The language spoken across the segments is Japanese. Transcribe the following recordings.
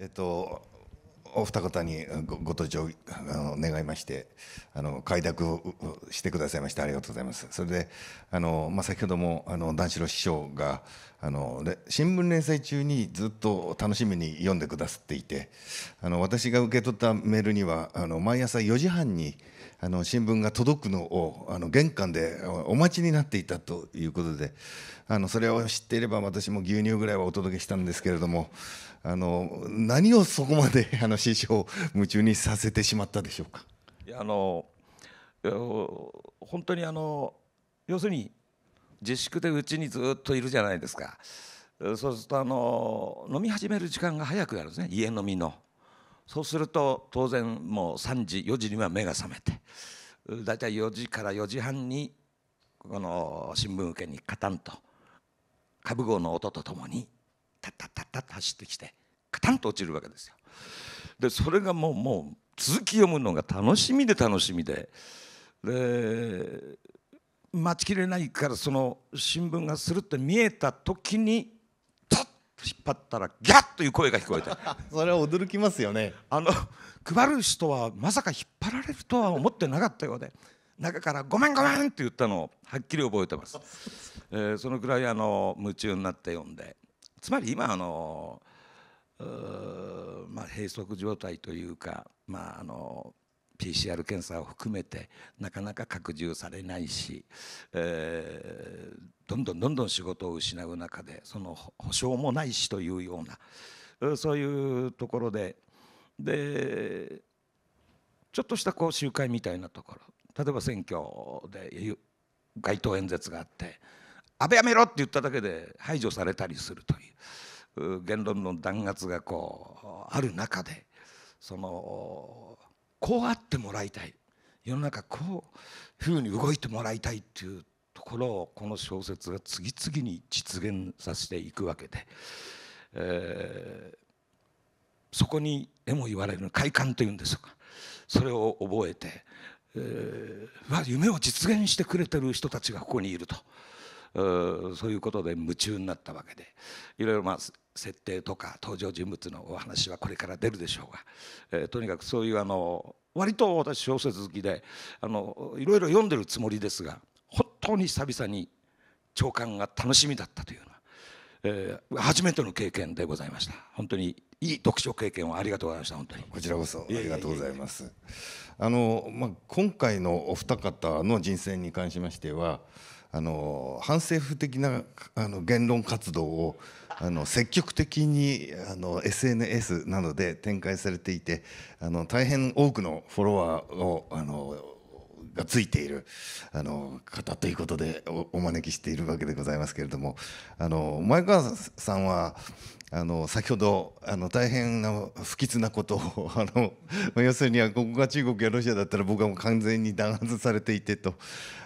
えっと、お二方にご登場あの願いましてあの快諾をしてくださいましてありがとうございますそれであの、まあ、先ほどもあの男子の師匠があので、新聞連載中にずっと楽しみに読んでくださっていてあの私が受け取ったメールにはあの毎朝4時半に「あの新聞が届くのをあの玄関でお待ちになっていたということであのそれを知っていれば私も牛乳ぐらいはお届けしたんですけれどもあの何をそこまで あの師匠夢中にさせてしまったでしょうかいやあの本当にあの要するに自粛でうちにずっといるじゃないですかそうするとあの飲み始める時間が早くなるんですね家飲みの。そうすると当然もう3時4時には目が覚めて大体4時から4時半にこの新聞受けにカタンと株号の音とともにタッタッタッタッと走ってきてカタンと落ちるわけですよ。でそれがもうもう続き読むのが楽しみで楽しみでで待ちきれないからその新聞がするって見えた時に引っ張ったらギャッという声が聞こえた それは驚きますよねあの配る人はまさか引っ張られるとは思ってなかったようで中から「ごめんごめん!」って言ったのをはっきり覚えてます、えー、そのくらいあの夢中になって読んでつまり今あのまあ閉塞状態というかまああの PCR 検査を含めてなかなか拡充されないし、えー、どんどんどんどん仕事を失う中でその保証もないしというようなそういうところででちょっとした講習集会みたいなところ例えば選挙で街頭演説があって「安倍やめろ!」って言っただけで排除されたりするという言論の弾圧がこうある中でそのこうあってもらいたい世の中こういうふうに動いてもらいたいっていうところをこの小説が次々に実現させていくわけで、えー、そこに絵も言われる快感というんですかそれを覚えて、えー、夢を実現してくれてる人たちがここにいると。そういうことで夢中になったわけでいろいろまあ設定とか登場人物のお話はこれから出るでしょうが、えー、とにかくそういうあの割と私小説好きであのいろいろ読んでるつもりですが本当に久々に長官が楽しみだったというような、えー、初めての経験でございました本当にいい読書経験をありがとうございました本当にこちらこそありがとうございますあの、今回のお二方の人選に関しましてはあの反政府的なあの言論活動をあの積極的にあの SNS などで展開されていてあの大変多くのフォロワーをあのがついているあの方ということでお招きしているわけでございますけれどもあの前川さんはあの先ほどあの大変な不吉なことをあの 要するにここが中国やロシアだったら僕はもう完全に弾圧されていてと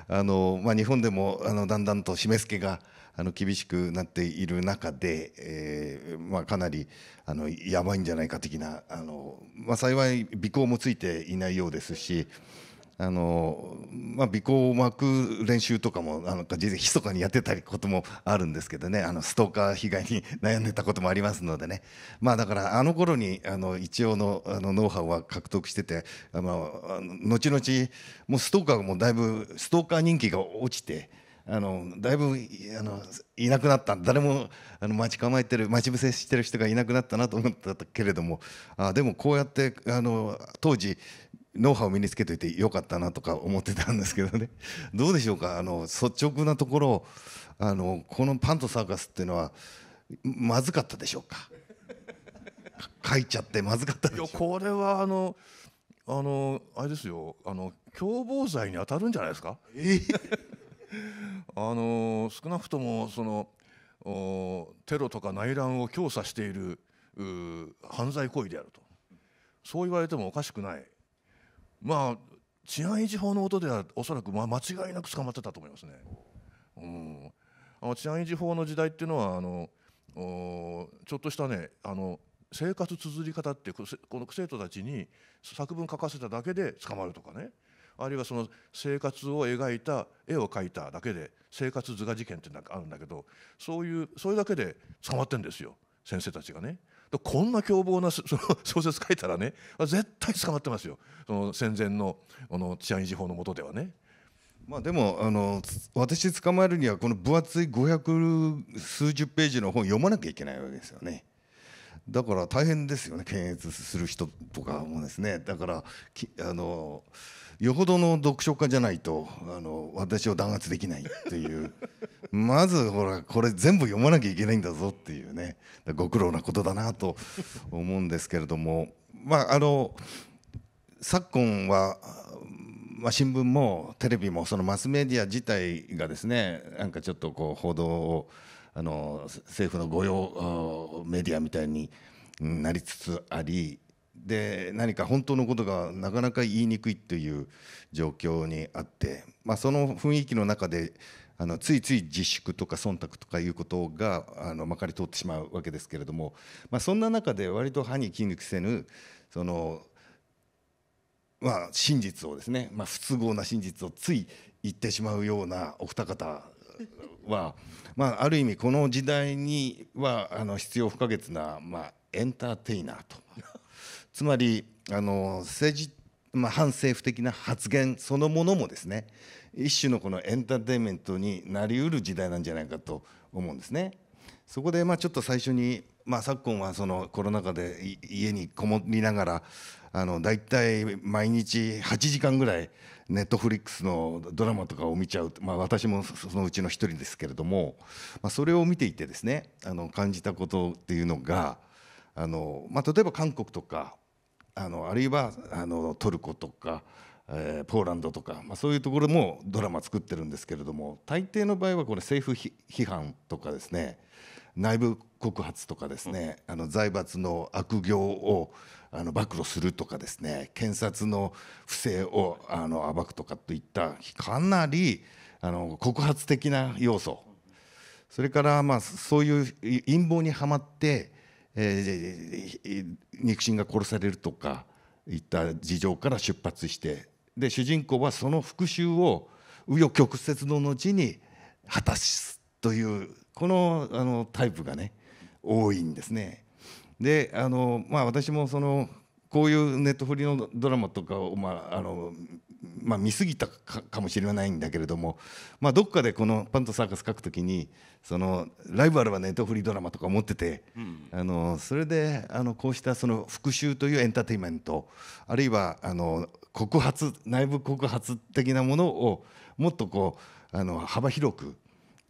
あの、まあ、日本でもあのだんだんと締め付けがあの厳しくなっている中で、えーまあ、かなりあのやばいんじゃないか的なあの、まあ、幸い尾行もついていないようですし。あのまあ、尾行を巻く練習とかもなんかひそかにやってたこともあるんですけどねあのストーカー被害に悩んでたこともありますのでね、まあ、だからあの頃にあの一応のあのノウハウは獲得してて、まあ、後々もうストーカーもだいぶストーカー人気が落ちて。あのだいぶあのいなくなった誰もあの待ち構えてる待ち伏せしてる人がいなくなったなと思ったけれどもあでもこうやってあの当時ノウハウを身につけといてよかったなとか思ってたんですけどね どうでしょうかあの率直なところあのこの「パンとサーカス」っていうのはまずかったでしょうか 書いちゃってまずかったでしょうかこれはあのあのあれですよあの共謀罪に当たるんじゃないですか、あの少なくともそのおテロとか内乱を強査している犯罪行為であるとそう言われてもおかしくないまあ治安維持法の音ではおそらくまあ間違いなく捕まってたと思いますね。うん、あの治安維持法の時代っていうのはあのちょっとしたねあの生活綴り方ってこの生徒たちに作文書かせただけで捕まるとかねあるいはその生活を描いた絵を描いただけで生活図画事件ってなんかあるんだけどそういうそれだけで捕まってんですよ先生たちがね。こんな凶暴な その小説書いたらね絶対捕まってますよその戦前のあの治安維持法のもとではね。まあでもあの私捕まえるにはこの分厚い500数十ページの本読まなきゃいけないわけですよね。だから大変ですよね検閲する人とかもですねだからあのよほどの読書家じゃないとあの私を弾圧できないという まずほらこれ全部読まなきゃいけないんだぞっていうねご苦労なことだなと思うんですけれどもまああの昨今は、まあ、新聞もテレビもそのマスメディア自体がですねなんかちょっとこう報道をあの政府の御用メディアみたいになりつつありで何か本当のことがなかなか言いにくいという状況にあって、まあ、その雰囲気の中であのついつい自粛とか忖度とかいうことがあのまかり通ってしまうわけですけれども、まあ、そんな中で割と歯に衣着せぬその、まあ、真実をですね、まあ、不都合な真実をつい言ってしまうようなお二方は、まあ、ある意味この時代にはあの必要不可欠な、まあ、エンターテイナーとつまりあの政治、まあ、反政府的な発言そのものもですね一種のこのエンターテインメントになりうる時代なんじゃないかと思うんですね。そこでまあちょっと最初に、まあ、昨今はそのコロナ禍で家にこもりながらあの大体毎日8時間ぐらいネットフリックスのドラマとかを見ちゃう、まあ、私もそのうちの一人ですけれども、まあ、それを見ていてですねあの感じたことっていうのがあの、まあ、例えば韓国とかあのあるいはあのトルコとか、えー、ポーランドとか、まあ、そういうところもドラマ作ってるんですけれども大抵の場合はこれ政府批判とかですね内部告発とかですね、あの財閥の悪行をあの暴露するとかですね検察の不正をあの暴くとかといったかなりあの告発的な要素それからまあそういう陰謀にはまってえー、肉親が殺されるとかいった事情から出発してで主人公はその復讐を紆余曲折の後に果たすというこのあのタイプがね多いんですね。であの、まあ、私もそのこういうネットフリのドラマとかを、まあ、あのまあ、見過ぎたかもしれないんだけれども、まあ、どっかでこの「パンとサーカス」書くときにそのライバルはネットフリードラマとか持ってて、うん、あのそれであのこうしたその復讐というエンターテインメントあるいはあの告発内部告発的なものをもっとこうあの幅広く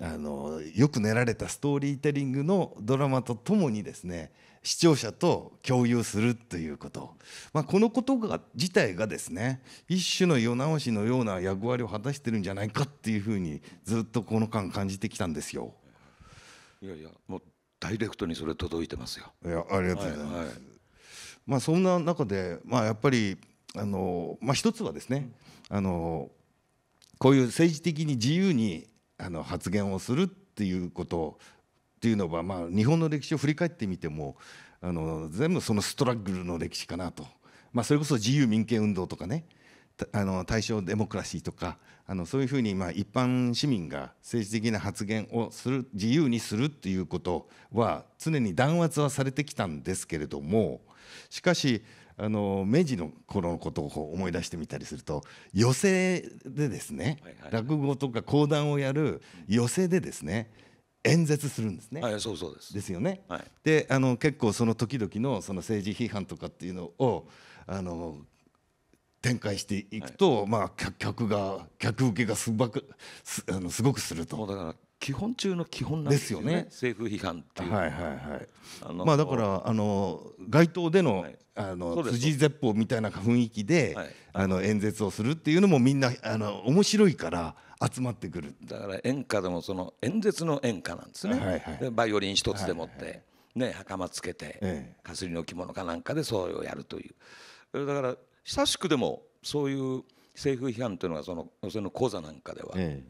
あのよく練られたストーリーテリングのドラマとともにですね視聴者と共有するということ、まあ、このことが自体がですね一種の世直しのような役割を果たしてるんじゃないかっていうふうにずっとこの間感じてきたんですよ。いやいやもうダイレクトにそれ届いてますよ。いやありがとうございます。はいはい、まあ、そんな中で、まあ、やっぱりあの、まあ、一つはですねあのこういう政治的に自由にあの発言をするっていうことっていうのは、まあ、日本の歴史を振り返ってみてもあの全部そのストラッグルの歴史かなと、まあ、それこそ自由民権運動とかねあの大正デモクラシーとかあのそういうふうにまあ一般市民が政治的な発言をする自由にするっていうことは常に弾圧はされてきたんですけれどもしかしあの明治の頃のことを思い出してみたりすると寄席でですね落語とか講談をやる寄席でですね演説するんですね。はい、そうそうです。ですよね。はい、で、あの結構その時々のその政治批判とかっていうのをあの展開していくと、はい、まあ客が客受けがすばくすあのすごくすると。うだから基本中の基本なんですよね、ね、政府批判っていうはいはいはいあのまあだからあの街頭でのはい、あの辻絶法みたいな雰囲気で、はい、あの演説をするっていうのもみんなあの面白いから集まってくるだから演歌でもその演説の演歌なんですね、はいはい、バイオリン一つでもって、はいはいね、袴つけて、ええ、かすりの着物かなんかでそうれをやるというだから親しくでもそういう政府批判というのはそのその講座なんかでは、え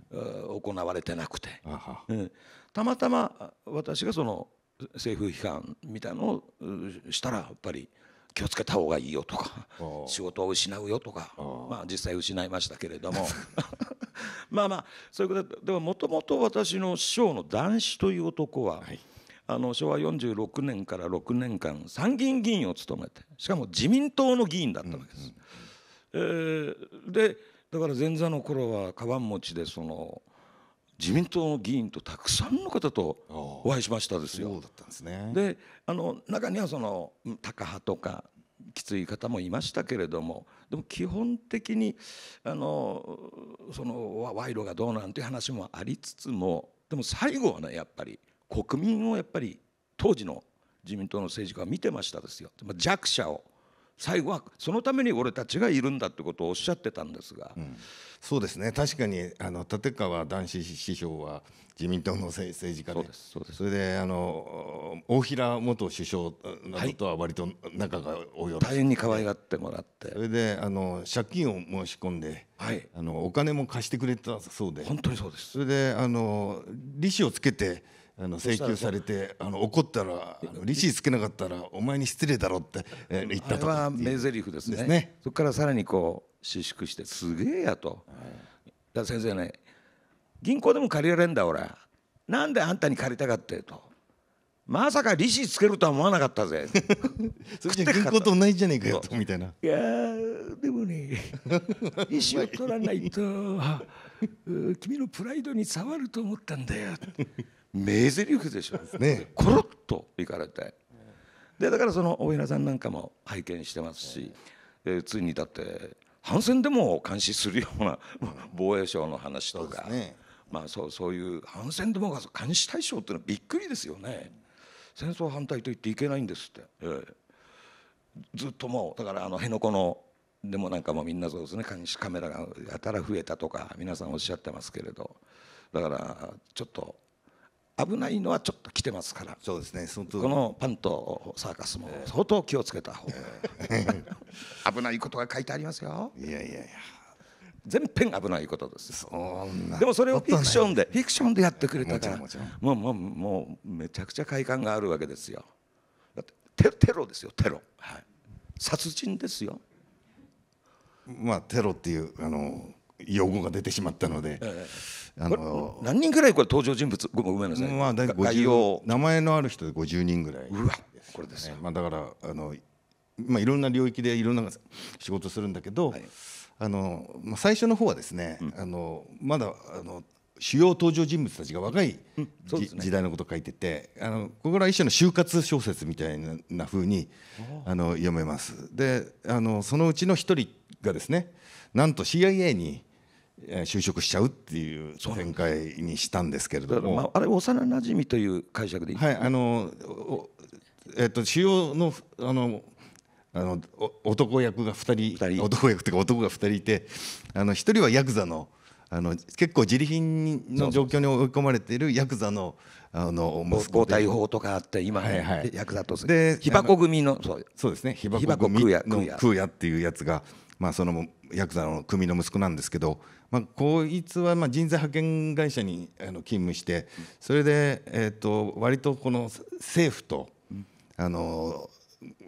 行われてなくて、うん、たまたま私がその政府批判みたいのをしたらやっぱり気をつけた方がいいよとか仕事を失うよとかまあ実際失いましたけれども まあまあそういうことでももともと私の師匠の談志という男は、はい、あの昭和46年から6年間参議院議員を務めてしかも自民党の議員だったわけです。うんうんえー、でだから前座の頃はカバン持ちでその自民党の議員とたくさんの方とお会いしましたですよ。そうだったんですねであの中にはそのカ派とかきつい方もいましたけれどもでも基本的にあのその賄賂がどうなんていう話もありつつもでも最後はねやっぱり国民をやっぱり当時の自民党の政治家は見てましたですよ。弱者を最後はそのために俺たちがいるんだってことをおっしゃってたんですが、うん、そうですね確かにあの立川談志師匠は自民党の政治家でそれであの大平元首相などとは割と仲がおよはい、大変に可愛がってもらってそれであの借金を申し込んで、はい、あのお金も貸してくれたそうで本当にそうですそれであの利子をつけてあの請求されてあの怒ったらあの利子つけなかったらお前に失礼だろって言ったとあれは名台詞ですねですねそこからさらにこう収縮してすげえやと、だ先生ね銀行でも借りられんだ俺なんであんたに借りたかってとまさか利子つけるとは思わなかったぜ そっちは銀行と同じじゃねえかよみたいないやでもね利子を取らないと 君のプライドに触ると思ったんだよ名台詞でしょねコロッといかれてでだからその大平さんなんかも拝見してますし、えー、ついにだって反戦でも監視するような防衛省の話とか、まあ、そうそういう反戦でも監視対象っていうのはびっくりですよね、戦争反対と言っていけないんですって、えー、ずっともうだからあの辺野古のでもなんかもみんなそうですね監視カメラがやたら増えたとか皆さんおっしゃってますけれどだからちょっと危ないのはちょっと来てますからそうですねこのパンとサーカスも相当気をつけた方が、えー、危ないことが書いてありますよいやいやいや全編危ないことですでもそれをフィクションでフィクションでやってくれたからもうもうもうめちゃくちゃ快感があるわけですよだってテロですよテロ、はい、殺人ですよまあテロっていうあの用語が出てしまったので、ええ、あの何人ぐらいこれ登場人物ごめんなさい、まあ、大体名前のある人で50人ぐらい、ね、うわこれですまあ、だからあの、まあ、いろんな領域でいろんな仕事するんだけど、はい、あのまあ、最初の方はですね、うん、あのまだあの主要登場人物たちが若い、うんね、時代のことを書いててあのここら一種の就活小説みたいなふうにあの読めます。であのそのうちの一人がですねなんと CIA に就職しちゃうっていう展開にしたんですけれども、まあ、あれ幼馴染という解釈でいい、はいあのえっと主要のあのあの男役が2人 ,2 人男役というか男が2人いてあの1人はヤクザのあの結構自利品の状況に追い込まれているヤクザのあの息子で法とかあって今、はいはい、ヤクザとで被箱組のそうそうですね被箱組の空也っていうやつがまあ、そのヤクザの組の息子なんですけど、まあ、こいつはまあ人材派遣会社にあの勤務してそれで、えと割とこの政府と、あの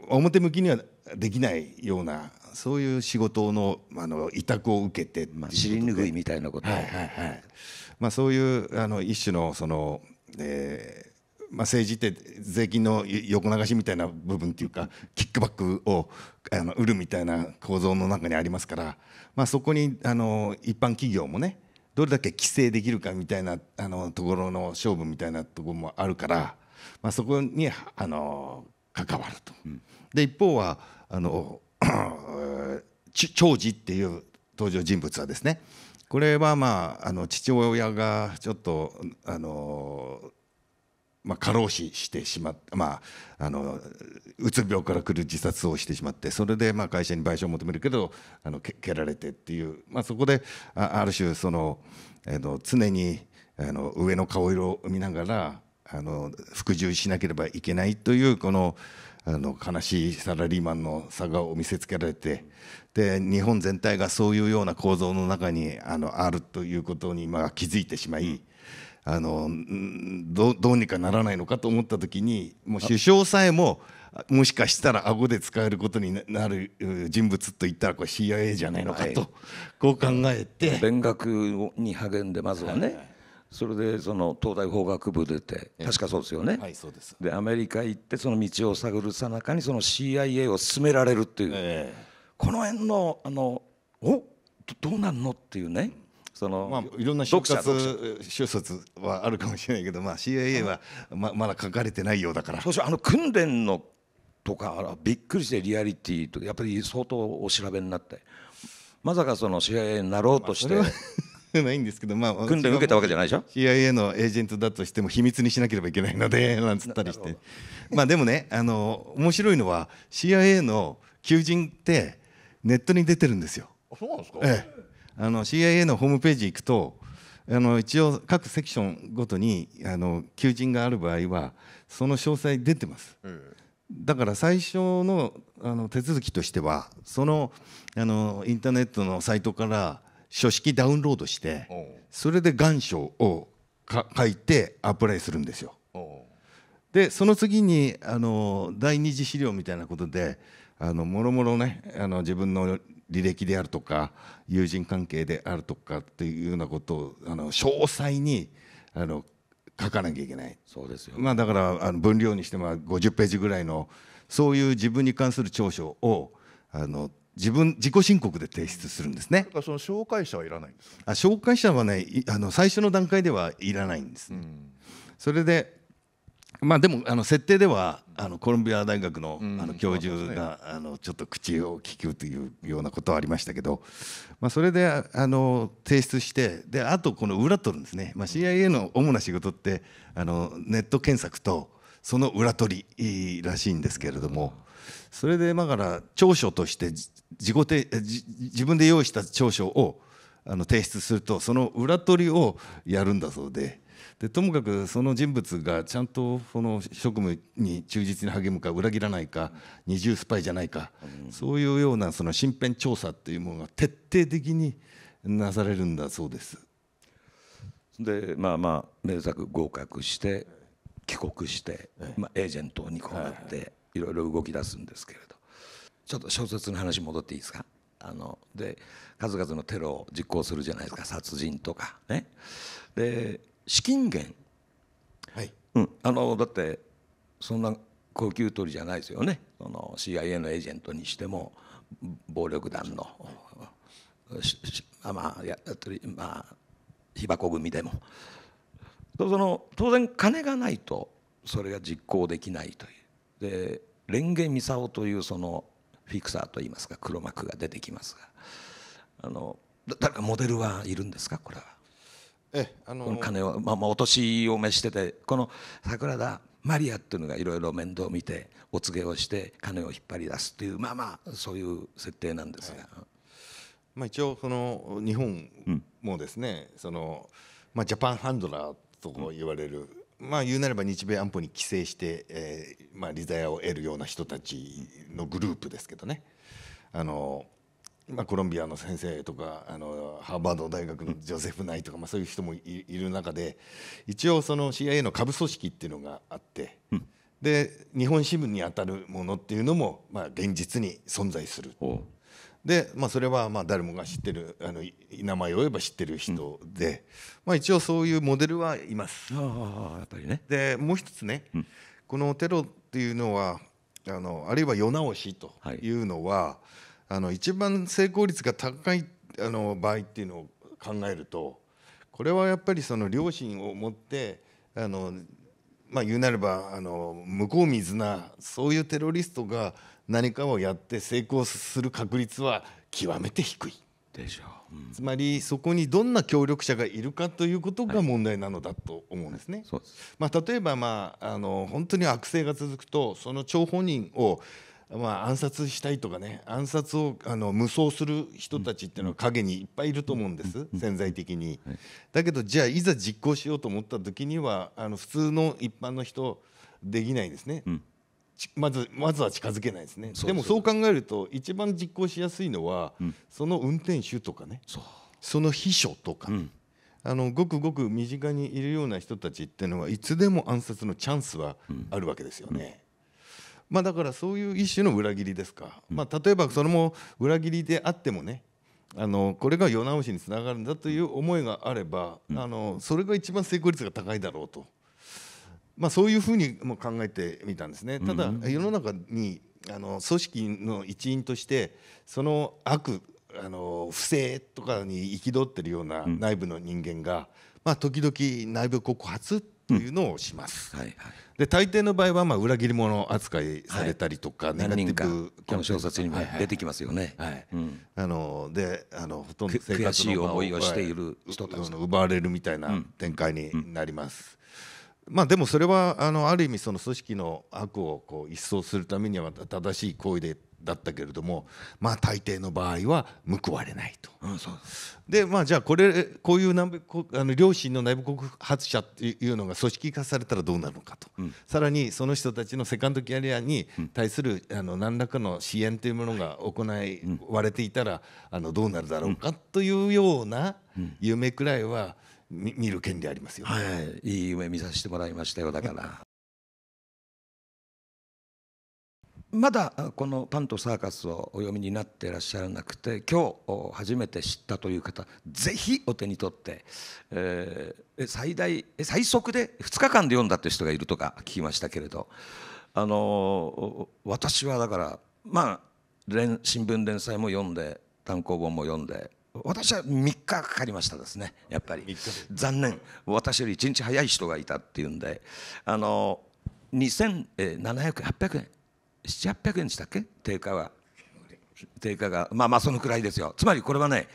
表向きにはできないようなそういう仕事のあの委託を受けてま尻拭いみたいなこと、はいまあ、そういうあの一種のその、えまあ、政治って税金の横流しみたいな部分っていうかキックバックをあの売るみたいな構造の中にありますから、まあ、そこにあの一般企業もねどれだけ規制できるかみたいなあのところの勝負みたいなところもあるから、まあ、そこにあの関わると。で一方はあの長寿っていう登場人物はですねこれはまああの父親がちょっとあのまあ、過労死してしまって、まあ、あのうつ病から来る自殺をしてしまってそれでまあ会社に賠償を求めるけどあの蹴られてっていう、まあ、そこである種その、えの常にあの上の顔色を見ながらあの服従しなければいけないというこのあの悲しいサラリーマンの差がを見せつけられてで日本全体がそういうような構造の中にあのあるということにまあ気づいてしまい、あのどどうにかならないのかと思った時にもう首相さえももしかしたら顎で使えることになる人物といったらこれ CIA じゃないのかと、はい、こう考えて勉学に励んでまずはね、はい、それでその東大法学部出て確かそうですよね、はい、そうですでアメリカ行ってその道を探るさなかにその CIA を進められるっていう、えー、この辺のあのおどうなんのっていうね、その、まあ、いろんな就活就卒はあるかもしれないけど、まあ、CIA はままだ書かれてないようだからそうそうあの訓練のとかびっくりしてリアリティとやっぱり相当お調べになってまさかその CIA になろうとして、まあ。ないんですけど、まあ、訓練受けたわけじゃないでしょ CIA のエージェントだとしても秘密にしなければいけないので なんつったりしてまあでもねあの面白いのは CIA の求人ってネットに出てるんですよ。そうなんですか、ええあの CIA のホームページ行くとあの一応各セクションごとにあの求人がある場合はその詳細出てます、うん、だから最初のあの手続きとしてはそのあのインターネットのサイトから書式ダウンロードしてそれで願書を書いてアプライするんですよ。でその次にあの第二次資料みたいなことであのもろもろねあの自分の履歴であるとか友人関係であるとかっていうようなことをあの詳細にあの書かなきゃいけないそうですよ、まあ、だからあの分量にしても50ページぐらいのそういう自分に関する長所をあの自分自己申告で提出するんですね。その紹介者はいらないんですあ紹介者はねあの最初の段階ではいらないんです、ね、うん、それでまあでもあの設定ではあのコロンビア大学のあの教授があのちょっと口を利くというようなことはありましたけどまあそれであの提出してであとこの裏取るんですねまあ CIA の主な仕事ってあのネット検索とその裏取りらしいんですけれどもそれでだから長所として自己て自分で用意した長所をあの提出するとその裏取りをやるんだそうで。でともかくその人物がちゃんとその職務に忠実に励むか裏切らないか二重スパイじゃないか、うん、そういうようなその身辺調査っていうものが徹底的になされるんだそうです。でまあまあ名作合格して帰国して、はい、まあ、エージェントにこうなっていろいろ動き出すんですけれどちょっと小説の話戻っていいですかあので数々のテロを実行するじゃないですか殺人とかねで資金源、はいうん、あのだってそんな高級取りじゃないですよねその CIA のエージェントにしても暴力団のまあやまあ被箱組でもその当然金がないとそれが実行できないというで蓮華ミサオというそのフィクサーといいますか黒幕が出てきますがあのだ誰かモデルはいるんですかこれはえあのー、金を、まあ、まあお年を召しててこの桜田マリアっていうのがいろいろ面倒を見てお告げをして金を引っ張り出すというまあまあそういう設定なんですが、はい、まあ、一応その日本もですね、うん、そのまあ、ジャパンハンドラーと言われる、うん、まあ、言うなれば日米安保に寄生して、えーまあ、リザヤを得るような人たちのグループですけどね。あのーまあ、コロンビアの先生とかあのハーバード大学のジョセフ・ナイとか、まあ、そういう人もいる中で一応その CIA の下部組織っていうのがあって、うん、で日本新聞にあたるものっていうのも、まあ、現実に存在する。で、まあ、それはまあ誰もが知ってるあの名前を言えば知ってる人で、うん、まあ、一応そういうモデルはいます。あやっぱりね、でもう一つね、うん、このテロっていうのはあのあるいは世直しというのは、はいあの一番成功率が高いあの場合っていうのを考えるとこれはやっぱりその両親を持ってあのまあ言うなればあの向こう水なそういうテロリストが何かをやって成功する確率は極めて低い。でしょう、つまりそこにどんな協力者がいるかということが問題なのだと思うんですね。はいはい、すまあ、例えば、まあ、あの本当に悪性が続くとその張本人をまあ、暗殺したいとかね暗殺をあの無双する人たちっていうのは陰にいっぱいいると思うんです、潜在的に、だけどじゃあいざ実行しようと思った時にはあの普通の一般の人できないですね、うん、まずまずは近づけないですねでもそう考えると一番実行しやすいのは、うん、その運転手とかねその秘書とか、うん、あのごくごく身近にいるような人たちっていうのはいつでも暗殺のチャンスはあるわけですよね。まあ、だからそういう一種の裏切りですか、まあ、例えばそれも裏切りであってもねあのこれが世直しにつながるんだという思いがあれば、あのそれが一番成功率が高いだろうと、まあ、そういうふうにも考えてみたんですね。ただ、世の中にあの組織の一員としてその悪あの不正とかに憤ってるような内部の人間が、まあ、時々内部告発というのをします、うんはいはい、で大抵の場合はまあ裏切り者扱いされたりとか、はい、ネガティブこの小説にも出てきますよね。はい、はいうん、あのであのほとんど生活の思いをしている人たち奪われるみたいな展開になります。うん、まあ、でもそれはあのある意味その組織の悪をこう一掃するためには正しい行為でだったけれどもまあ大抵の場合は報われないと。うん、でまあじゃあこれこういう南部あの両親の内部告発者っていうのが組織化されたらどうなるのかと、うん、さらにその人たちのセカンドキャリアに対する、うん、あの何らかの支援というものが行いわれていたら、あのどうなるだろうかというような夢くらいは見る権利ありますよ、ね、はい、いい夢見させてもらいましたよだから。まだこの「パンとサーカス」をお読みになっていらっしゃらなくて今日初めて知ったという方ぜひお手に取って、えー、最大最速で2日間で読んだという人がいるとか聞きましたけれど、あのー、私はだからまあ新聞連載も読んで単行本も読んで私は3日かかりましたですねやっぱり残念私より1日早い人がいたっていうんであのー、2700 800円700800円でしたっけ定価は定価がまあまあそのくらいですよつまりこれはね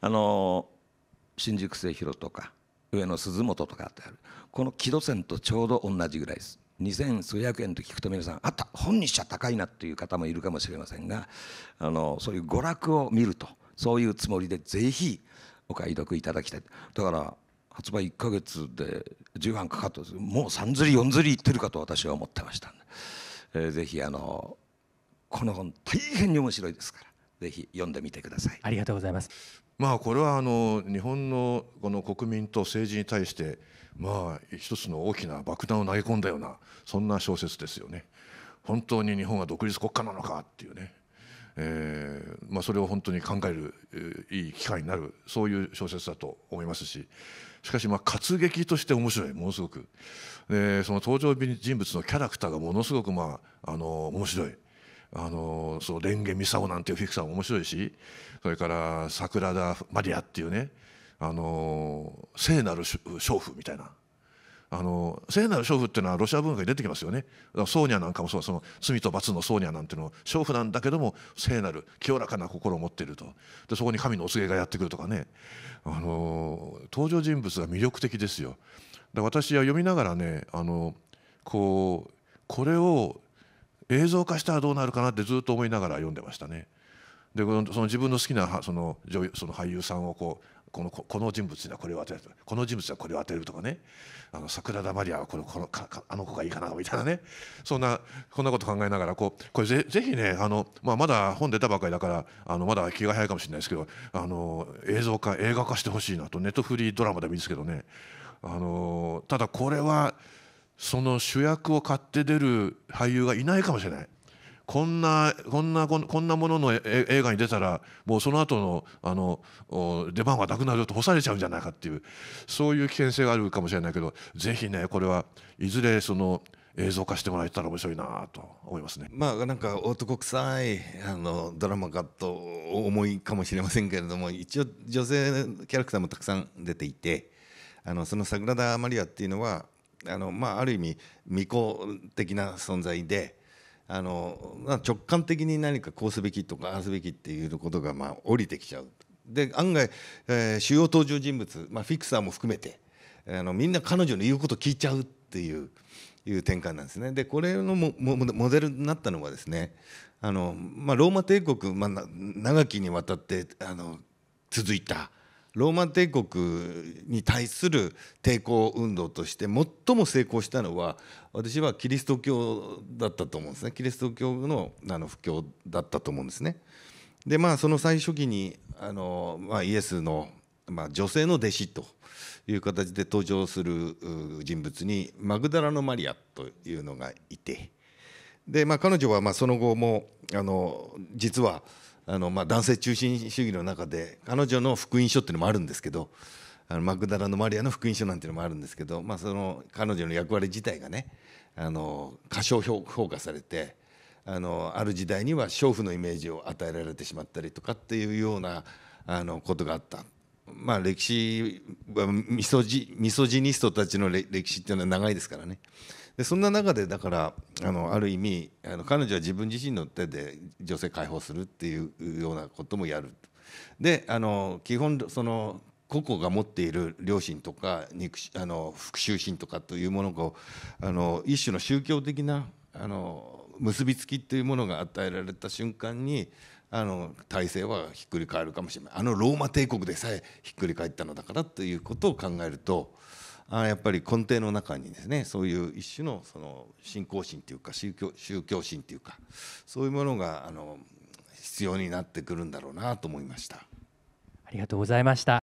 あの新宿清広とか上野鈴本とかってあるこの木戸線とちょうど同じぐらいです2千数百円と聞くと皆さんあった本にしちゃ高いなっていう方もいるかもしれませんがあのそういう娯楽を見るとそういうつもりでぜひお買い得いただきたいだから発売1か月で10万かかったんですもう3釣り4釣りいってるかと私は思ってましたえー、ぜひあのこの本大変に面白いですからぜひ読んでみてくださいありがとうございますまあこれはあの日本のこの国民と政治に対してまあ一つの大きな爆弾を投げ込んだようなそんな小説ですよね本当に日本は独立国家なのかっていうねえーまあ、それを本当に考える、えー、いい機会になるそういう小説だと思いますししかしまあ活劇として面白いものすごくでその登場人物のキャラクターがものすごく、まあ、あの面白い。あのそうレンゲミサオなんていうフィクサーも面白いしそれから桜田マリアっていうねあの聖なる娼婦みたいなあの聖なる娼婦っていうのはロシア文化に出てきますよねソーニャなんかもそうその罪と罰のソーニャなんていうの娼婦なんだけども聖なる清らかな心を持っているとでそこに神のお告げがやってくるとかねあの登場人物が魅力的ですよで私は読みながらねあのこうこれを映像化したらどうなるかなってずっと思いながら読んでましたね。でその自分の好きなその女優その俳優さんをこうこのこの人物にはこれを当てるこの人物はこれを当てるとかねあの桜田マリアはこのこのかあの子がいいかなみたいなねそんなこんなこと考えながらこうこれぜぜひねあの、まあ、まだ本出たばかりだからあのまだ気が早いかもしれないですけどあの映像化映画化してほしいなとネットフリードラマでもいいですけどねあのただこれはその主役を買って出る俳優がいないかもしれない。こんなこんなこんなものの映画に出たらもうその後のあの出番がなくなると干されちゃうんじゃないかっていうそういう危険性があるかもしれないけどぜひねこれはいずれその映像化してもらえたら面白いなと思いますね。まあなんか男臭いあのドラマかと思いかもしれませんけれども一応女性キャラクターもたくさん出ていて。あのそのサグラダ・マリアっていうのはあの、まあ、ある意味未公的な存在であの、まあ、直感的に何かこうすべきとかああすべきっていうことが、まあ、降りてきちゃう。で案外、えー、主要登場人物、まあ、フィクサーも含めてあのみんな彼女の言うこと聞いちゃうっていういう転換なんですね。でこれのモモデルになったのはですねあの、まあ、ローマ帝国、まあ、長きにわたってあの続いたローマ帝国に対する抵抗運動として最も成功したのは私はキリスト教だったと思うんですねキリスト教のあの布教だったと思うんですね。でまあその最初期にあの、まあ、イエスの、まあ、女性の弟子という形で登場する人物にマグダラのマリアというのがいてで、まあ、彼女はまあその後もあの実は。あのまあ男性中心主義の中で彼女の福音書っていうのもあるんですけどあのマグダラのマリアの福音書なんていうのもあるんですけど、まあ、その彼女の役割自体がねあの過小評価されてあのある時代には娼婦のイメージを与えられてしまったりとかっていうようなあのことがあった。まあ、歴史はミソジミソジニストたちの歴史っていうのは長いですからねでそんな中でだからあのある意味あの彼女は自分自身の手で女性解放するっていうようなこともやるであの基本その個々が持っている良心とか肉あの復讐心とかというものをあの一種の宗教的なあの結びつきというものが与えられた瞬間にあの体制はひっくり返るかもしれないあのローマ帝国でさえひっくり返ったのだからということを考えると。あやっぱり根底の中にですねそういう一種のその信仰心というか宗教宗教心というかそういうものがあの必要になってくるんだろうなと思いました。ありがとうございました。